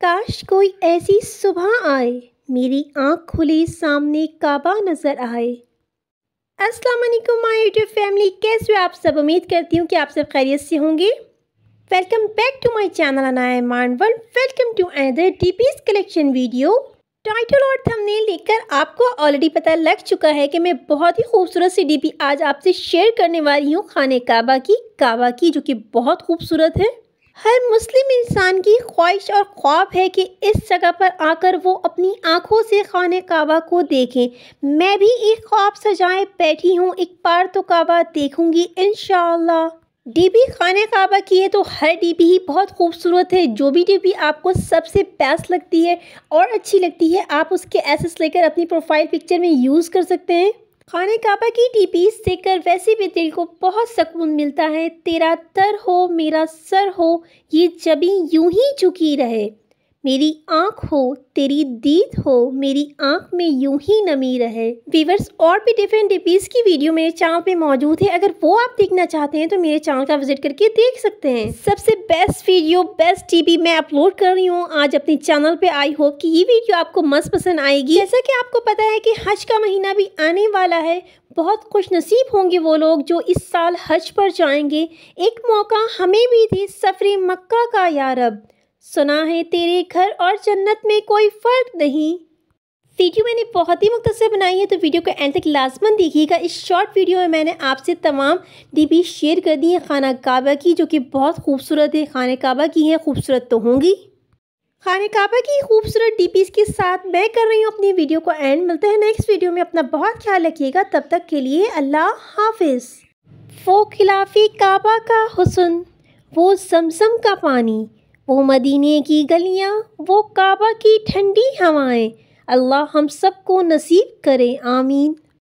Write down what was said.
काश कोई ऐसी सुबह आए मेरी आंख खुली सामने काबा नज़र आए अस्सलाम वालेकुम माय यूट्यूब फैमिली कैसे हो आप सब उम्मीद करती हूँ कि आप सब खैरियत से होंगे welcome back to my channel Anaya Manwal welcome to another DPs collection video title और थंबनेल लेकर आपको ऑलरेडी पता लग चुका है कि मैं बहुत ही खूबसूरत सी डीपी आज आपसे शेयर करने वाली हूँ खाने काबा की काबा की जो कि बहुत खूबसूरत है हर मुस्लिम इंसान की ख्वाहिश और ख्वाब है कि इस जगह पर आकर वो अपनी आँखों से खान काबा को देखें मैं भी एक ख्वाब सजाए बैठी हूँ एक बार तो काबा देखूँगी इन डीबी खान काबा की है तो हर डीबी ही बहुत खूबसूरत है जो भी डीबी आपको सबसे बेस्ट लगती है और अच्छी लगती है आप उसके एसेस लेकर अपनी प्रोफाइल पिक्चर में यूज़ कर सकते हैं खाना काबा की टीपीस देखकर वैसे भी दिल को बहुत सुकून मिलता है तेरा तर हो मेरा सर हो ये जबी यूं ही झुकी रहे मेरी आँख हो तेरी दीद हो मेरी आँख में यूं ही नमी रहे वीवर्स और भी डिफरेंट डिपीज़ की वीडियो मेरे चैनल पे मौजूद है अगर वो आप देखना चाहते हैं तो मेरे चैनल का विजिट करके देख सकते हैं सबसे बेस्ट वीडियो बेस्ट टीवी मैं अपलोड कर रही हूँ आज अपने चैनल पे आई होप कि ये वीडियो आपको मस्त पसंद आएगी जैसा की आपको पता है की हज का महीना भी आने वाला है बहुत खुश नसीब होंगे वो लोग जो इस साल हज पर जाएंगे एक मौका हमें भी थी सफरे मक्का का यारब सुना है तेरे घर और जन्नत में कोई फ़र्क नहीं वीडियो मैंने बहुत ही मुख्तर बनाई है तो वीडियो को एंड तक लाजमन देखिएगा इस शॉर्ट वीडियो में मैंने आपसे तमाम डिबी शेयर कर दी है खाना काबा की जो कि बहुत खूबसूरत है खाना काबा की है खूबसूरत तो होंगी खाना काबा की खूबसूरत डिपीज़ के साथ मैं कर रही हूँ अपनी वीडियो को एंड मिलते हैं नेक्स्ट वीडियो में अपना बहुत ख्याल रखिएगा तब तक के लिए अल्लाह हाफिज़ वो खिलाफी काबा का हुसन वो समसम का पानी वो मदीने की गलियाँ वो काबा की ठंडी हवाएं अल्लाह हम सबको नसीब करे आमीन